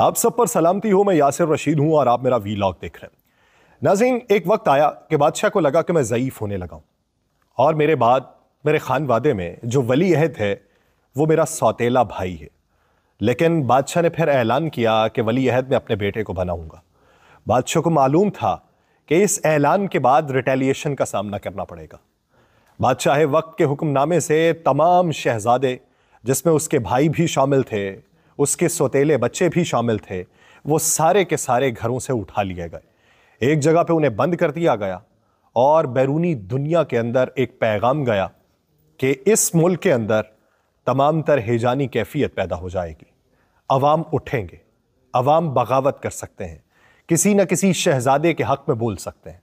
आप सब पर सलामती हो मैं यासिर रशीद हूँ और आप मेरा वी लॉग देख रहे हैं नाजीन एक वक्त आया कि बादशाह को लगा कि मैं ज़यीफ़ होने लगाऊँ और मेरे बाद मेरे खान वादे में जो वली अहद है वो मेरा सौतेला भाई है लेकिन बादशाह ने फिर ऐलान किया कि वली अहद में अपने बेटे को बनाऊँगा बादशाह को मालूम था कि इस ऐलान के बाद रिटेलिएशन का सामना करना पड़ेगा बादशाह वक्त के हुक्मनामे से तमाम शहजादे जिसमें उसके भाई भी शामिल थे उसके सौतेले बच्चे भी शामिल थे वो सारे के सारे घरों से उठा लिए गए एक जगह पे उन्हें बंद कर दिया गया और बैरूनी दुनिया के अंदर एक पैगाम गया कि इस मुल्क के अंदर तमाम तर हेजानी कैफियत पैदा हो जाएगी अवाम उठेंगे अवाम बगावत कर सकते हैं किसी न किसी शहजादे के हक में बोल सकते हैं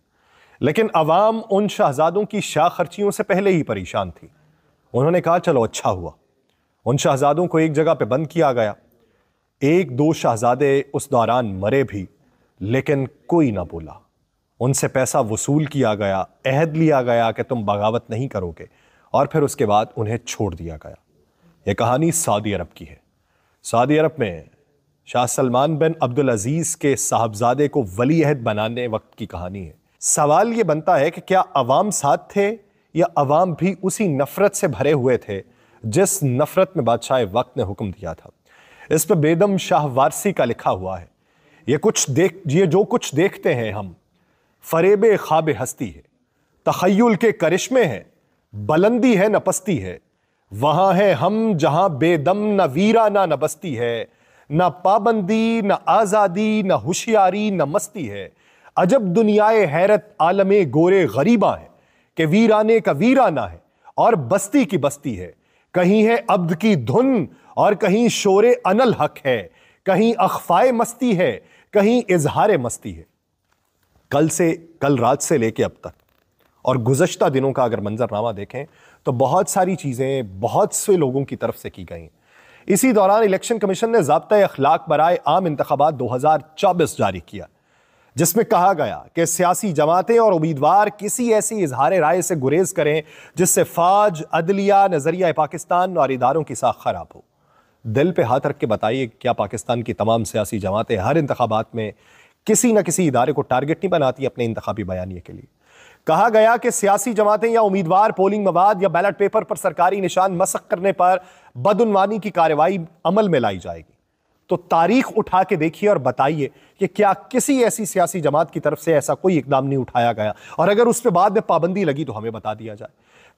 लेकिन अवाम उन शहजादों की शाह खर्चियों से पहले ही परेशान थी उन्होंने कहा चलो अच्छा हुआ उन शहजादों को एक जगह पर बंद किया गया एक दो शहजादे उस दौरान मरे भी लेकिन कोई ना बोला उनसे पैसा वसूल किया गया अहद लिया गया कि तुम बगावत नहीं करोगे और फिर उसके बाद उन्हें छोड़ दिया गया यह कहानी सऊदी अरब की है सऊदी अरब में शाह सलमान बिन अब्दुल अजीज़ के साहबजादे को वली अहद बनाने वक्त की कहानी है सवाल ये बनता है कि क्या अवाम साथ थे या अवाम भी उसी नफ़रत से भरे हुए थे जिस नफ़रत में बादशाह वक्त ने हुक्म दिया था इस पर बेदम शाह वारसी का लिखा हुआ है ये कुछ देख ये जो कुछ देखते हैं हम फरेब खाब हस्ती है तखयल के करिश्मे हैं बुलंदी है न पस्ती है वहां है हम जहां बेदम न वीरा ना न बस्ती है न पाबंदी न आज़ादी न होशियारी न मस्ती है अजब दुनियाए हैरत आलम गोरे गरीबा है कि वीराने का वीराना है और बस्ती की बस्ती है कहीं है अब्द की धुन और कहीं शोर अनल हक है कहीं अखफाए मस्ती है कहीं इजहार मस्ती है कल से कल रात से लेके अब तक और गुजशत दिनों का अगर मंजरनामा देखें तो बहुत सारी चीज़ें बहुत से लोगों की तरफ से की गई इसी दौरान इलेक्शन कमीशन ने जबता अखलाक बरए आम इंतबात दो हज़ार चौबीस जारी किया जिसमें कहा गया कि सियासी जमातें और उम्मीदवार किसी ऐसी इजहार राय से गुरेज करें जिससे फाज अदलिया नज़रिया पाकिस्तान और इदारों की साख खराब हो दिल पे हाथ रख के बताइए क्या पाकिस्तान की तमाम सियासी जमातें हर इंतबात में किसी न किसी इदारे को टारगेट नहीं बनाती अपने इंतबी बयानी के लिए कहा गया कि सियासी जमातें या उम्मीदवार पोलिंग मवाद या बैलेट पेपर पर सरकारी निशान मशक करने पर बदनवानी की कार्रवाई अमल में लाई जाएगी तो तारीख उठा के देखिए और बताइए कि क्या किसी ऐसी सियासी जमात की तरफ से ऐसा कोई इकदाम नहीं उठाया गया और अगर उस पर बाद में पाबंदी लगी तो हमें बता दिया जाए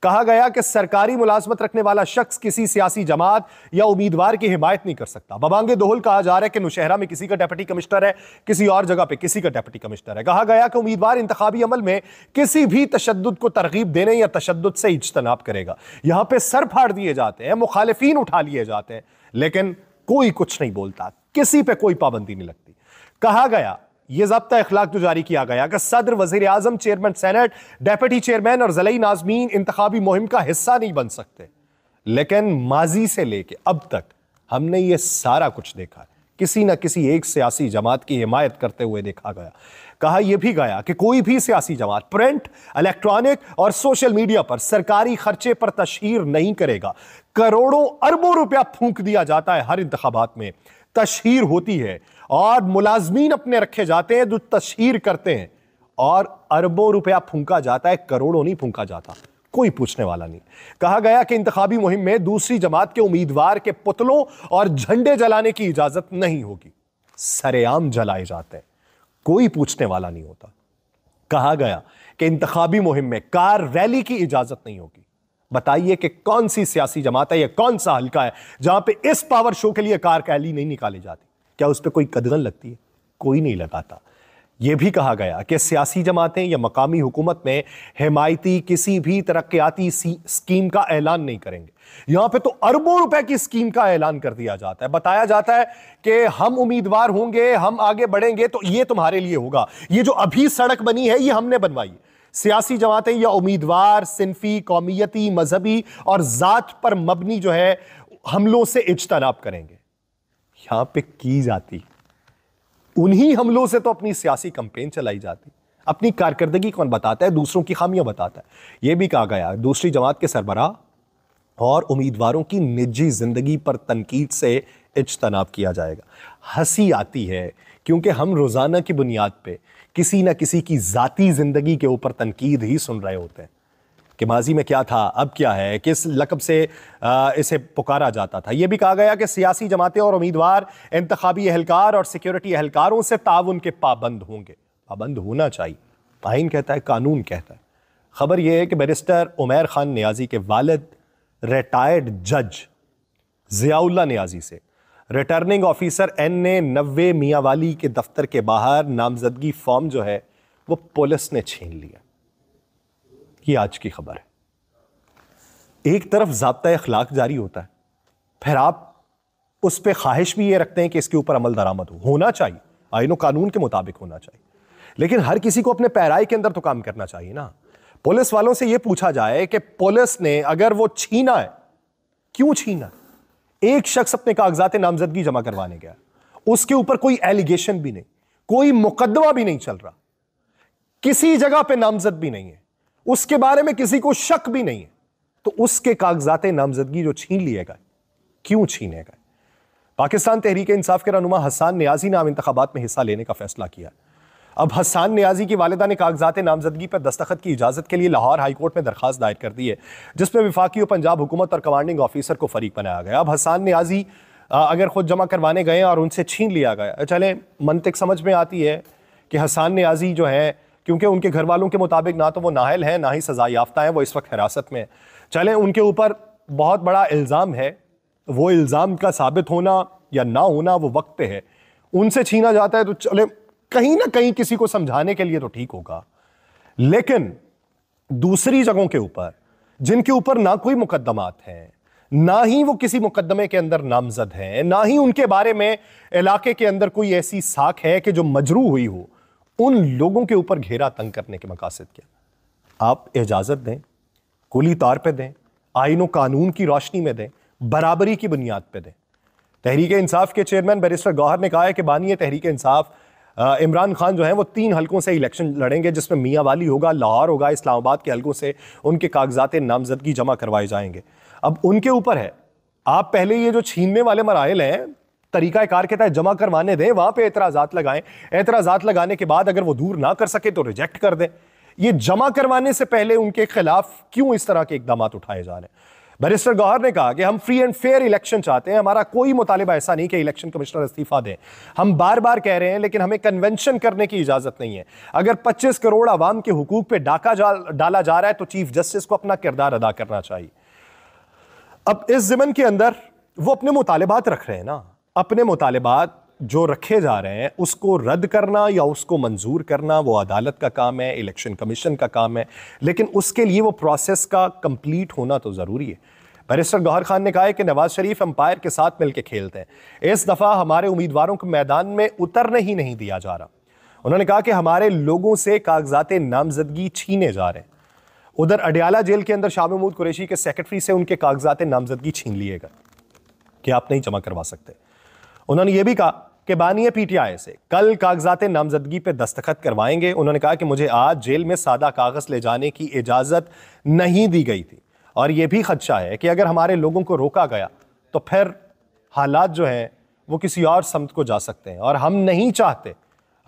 कहा गया कि सरकारी मुलाजमत रखने वाला शख्स किसी सियासी जमात या उम्मीदवार की हिमायत नहीं कर सकता बबांगे दोहल कहा जा रहा है कि नुशहरा में किसी का डेप्टी कमिश्नर है किसी और जगह पे किसी का डेप्टी कमिश्नर है कहा गया कि उम्मीदवार इंतबी अमल में किसी भी तशद को तरगीब देने या तशद से इजतनाब करेगा यहां पर सर फाड़ दिए जाते हैं मुखालफी उठा लिए जाते हैं लेकिन कोई कुछ नहीं बोलता किसी पे कोई पाबंदी नहीं लगती कहा गया यह जब्ता इखलाक जो जारी किया गया कि सदर वजीर आजम चेयरमैन सेनेट डेप्यूटी चेयरमैन और जलई नाजमीन इंतबी मुहिम का हिस्सा नहीं बन सकते लेकिन माजी से लेके अब तक हमने ये सारा कुछ देखा है किसी ना किसी एक सियासी जमात की हिमायत करते हुए देखा गया कहा यह भी गया कि कोई भी सियासी जमात प्रिंट इलेक्ट्रॉनिक और सोशल मीडिया पर सरकारी खर्चे पर तशहर नहीं करेगा करोड़ों अरबों रुपया फूंक दिया जाता है हर इंतबात में तशहर होती है और मुलाजमीन अपने रखे जाते हैं जो तशहर करते हैं और अरबों रुपया फूंका जाता है करोड़ों नहीं फूंका जाता कोई पूछने वाला नहीं कहा गया कि इंतबी मुहिम में दूसरी जमात के उम्मीदवार के पुतलों और झंडे जलाने की इजाजत नहीं होगी सरेआम जलाए जाते हैं कोई पूछने वाला नहीं होता कहा गया कि इंतबी मुहिम में कार रैली की इजाजत नहीं होगी बताइए कि कौन सी सियासी जमात है या कौन सा हल्का है जहां पे इस पावर शो के लिए कार कैली नहीं निकाली जाती क्या उस पर कोई कदगन लगती है कोई नहीं लगाता यह भी कहा गया कि सियासी जमातें या मकामी हुकूमत में हिमायती किसी भी तरक्याती स्कीम का ऐलान नहीं करेंगे यहां पे तो अरबों रुपए की स्कीम का ऐलान कर दिया जाता है बताया जाता है कि हम उम्मीदवार होंगे हम आगे बढ़ेंगे तो ये तुम्हारे लिए होगा ये जो अभी सड़क बनी है ये हमने बनवाई है सियासी जमातें या उम्मीदवार सिनफी कौमियती मजहबी और ज़ात पर मबनी जो है हमलों से इजतनाब करेंगे यहां पे की जाती उन्हीं हमलों से तो अपनी सियासी कंपेन चलाई जाती अपनी कारकर्दगी कौन बताता है दूसरों की खामियां बताता है यह भी कहा गया दूसरी जमात के सरबरा और उम्मीदवारों की निजी ज़िंदगी पर तनकीद से इजतनाब किया जाएगा हंसी आती है क्योंकि हम रोज़ाना की बुनियाद पे किसी ना किसी की ज़ाती ज़िंदगी के ऊपर तनकीद ही सुन रहे होते हैं कि माजी में क्या था अब क्या है किस लकब से आ, इसे पुकारा जाता था यह भी कहा गया कि सियासी जमातें और उम्मीदवार इंतबी एहलकार और सिक्योरिटी एहलकारों से ताउन के पाबंद होंगे पाबंद होना चाहिए आइन कहता है कानून कहता है खबर यह है कि बैरिस्टर उमेर खान न्याजी के वालद रिटायर्ड जज ज़ियाउल्ला न्याजी से रिटर्निंग ऑफिसर एन ने नब्बे मियावाली के दफ्तर के बाहर नामजदगी फॉर्म जो है वो पुलिस ने छीन लिया ये आज की खबर है एक तरफ जबता अखलाक जारी होता है फिर आप उस पर ख्वाहिश भी ये रखते हैं कि इसके ऊपर अमल दरामद हो होना चाहिए आइनो कानून के मुताबिक होना चाहिए लेकिन हर किसी को अपने पैराई के अंदर तो काम करना चाहिए ना पुलिस वालों से यह पूछा जाए कि पुलिस ने अगर वो छीना है क्यों छीना है एक शख्स अपने कागजात नामजदगी जमा करवाने गया उसके ऊपर कोई एलिगेशन भी नहीं कोई मुकदमा भी नहीं चल रहा किसी जगह पे नामजद भी नहीं है उसके बारे में किसी को शक भी नहीं है तो उसके कागजात नामजदगी जो छीन लिए गए क्यों छीने गए पाकिस्तान तहरीक इंसाफ के रनुमा हसान न्याजी ने आम इंतबात में हिस्सा लेने का फैसला किया अब हसान न्याजी की वालदा ने कागजात नामजदगी पर दस्तखत की इजाज़त के लिए लाहौर हाईकोर्ट में दरख्वास्त दायर कर दी है जिसमें विफाकी और पंजाब हुकूमत और कमांडिंग ऑफिसर को फरीक बनाया गया अब हसान न्याजी अगर ख़ुद जमा करवाने गए और उनसे छीन लिया गया चलें मनतिक समझ में आती है कि हसान न्याजी जो है क्योंकि उनके घर वालों के मुताबिक ना तो वो नाहल हैं ना ही सज़ा याफ्ता हैं वो इस वक्त हिरासत में चलें उनके ऊपर बहुत बड़ा इल्ज़ाम है वो इल्ज़ाम का साबित होना या ना होना वो वक्त पे है उनसे छीना जाता है तो चले कहीं ना कहीं किसी को समझाने के लिए तो ठीक होगा लेकिन दूसरी जगहों के ऊपर जिनके ऊपर ना कोई मुकदमात हैं ना ही वो किसी मुकदमे के अंदर नामजद हैं ना ही उनके बारे में इलाके के अंदर कोई ऐसी साख है कि जो मजरू हुई हो उन लोगों के ऊपर घेरा तंग करने के मकासद क्या आप इजाज़त दें कुली तौर पर दें आइन कानून की रोशनी में दें बराबरी की बुनियाद पर दें तहरीक इंसाफ के चेयरमैन बैरिस्टर गौहर ने कहा है कि बानिए तहरीक इंसाफ इमरान खान जो है वो तीन हलकों से इलेक्शन लड़ेंगे जिसमें मियाँ वाली होगा लाहौर होगा इस्लामाबाद के हलकों से उनके कागजात नामजदगी जमा करवाए जाएंगे अब उनके ऊपर है आप पहले ये जो छीनने वाले मराइल हैं तरीका कार के तहत जमा करवाने दें वहां पे एतराज़ात लगाएं एतराज़ात लगाने के बाद अगर वो दूर ना कर सके तो रिजेक्ट कर दें ये जमा करवाने से पहले उनके खिलाफ क्यों इस तरह के इकदाम उठाए जा रहे हैं बैरिस्टर गौहर ने कहा कि हम फ्री एंड फेयर इलेक्शन चाहते हैं हमारा कोई मुतालबा ऐसा नहीं कि इलेक्शन कमिश्नर इस्तीफा दें हम बार बार कह रहे हैं लेकिन हमें कन्वेंशन करने की इजाजत नहीं है अगर पच्चीस करोड़ आवाम के हकूक पर डाका जा, डाला जा रहा है तो चीफ जस्टिस को अपना किरदार अदा करना चाहिए अब इस जिमन के अंदर वो अपने मुतालबात रख रहे हैं ना अपने मुतालबात जो रखे जा रहे हैं उसको रद्द करना या उसको मंजूर करना वो अदालत का काम है इलेक्शन कमीशन का काम है लेकिन उसके लिए वो प्रोसेस का कंप्लीट होना तो ज़रूरी है बैरिस्टर गौहर खान ने कहा है कि नवाज शरीफ अंपायर के साथ मिलकर खेलते हैं इस दफ़ा हमारे उम्मीदवारों को मैदान में उतरने ही नहीं दिया जा रहा उन्होंने कहा कि हमारे लोगों से कागजात नामजदगी छीने जा रहे हैं उधर अडियाला जेल के अंदर शाह महमूद कुरैशी के सेक्रेटरी से उनके कागजात नामजदगी छीन लिए गए कि आप नहीं जमा करवा सकते उन्होंने ये भी कहा के बानी है पीटीआई से कल कागजात नामजदगी पे दस्तखत करवाएंगे उन्होंने कहा कि मुझे आज जेल में सादा कागज ले जाने की इजाज़त नहीं दी गई थी और यह भी खदशा है कि अगर हमारे लोगों को रोका गया तो फिर हालात जो हैं वो किसी और समत को जा सकते हैं और हम नहीं चाहते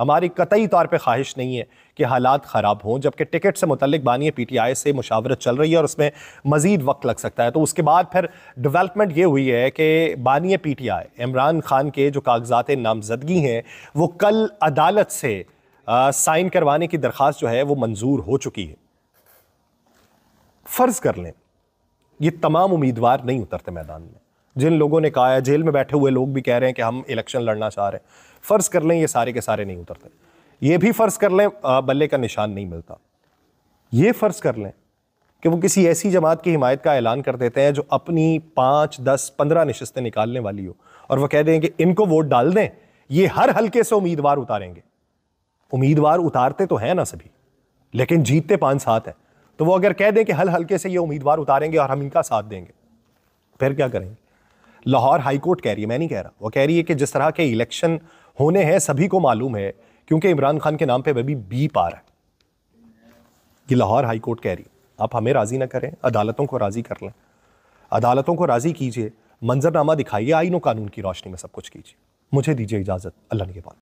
हमारी कतई तौर पर ख्वाहिश नहीं है कि हालात ख़राब हों जबकि टिकट से मतलब बानिए पी टी आई से मुशावरत चल रही है और उसमें मज़ीद वक्त लग सकता है तो उसके बाद फिर डिवेलपमेंट ये हुई है कि बानिए P T I Imran Khan के जो कागजात नामजदगी हैं वो कल अदालत से साइन करवाने की दरख्वास्त जो है वो मंजूर हो चुकी है फ़र्ज़ कर लें ये तमाम उम्मीदवार नहीं उतरते मैदान में जिन लोगों ने कहा है जेल में बैठे हुए लोग भी कह रहे हैं कि हम इलेक्शन लड़ना चाह रहे हैं फ़र्ज़ कर लें ये सारे के सारे नहीं उतरते ये भी फ़र्ज़ कर लें बल्ले का निशान नहीं मिलता ये फ़र्ज़ कर लें कि वो किसी ऐसी जमात की हिमायत का ऐलान कर देते हैं जो अपनी पाँच दस पंद्रह नशस्तें निकालने वाली हो और वह कह दें कि इनको वोट डाल दें ये हर हल्के से उम्मीदवार उतारेंगे उम्मीदवार उतारते तो हैं ना सभी लेकिन जीतते पाँच सात हैं तो वो अगर कह दें कि हल हल्के से ये उम्मीदवार उतारेंगे और हम इनका साथ देंगे फिर क्या करेंगे लाहौर हाई कोर्ट कह रही है मैं नहीं कह रहा वो कह रही है कि जिस तरह के इलेक्शन होने हैं सभी को मालूम है क्योंकि इमरान खान के नाम पर वह भी बी पार है कि लाहौर हाई कोर्ट कह रही आप हमें राज़ी ना करें अदालतों को राज़ी कर लें अदालतों को राज़ी कीजिए मंजरनामा दिखाइए आइनों कानून की रोशनी में सब कुछ कीजिए मुझे दीजिए इजाज़त अल्लाह ने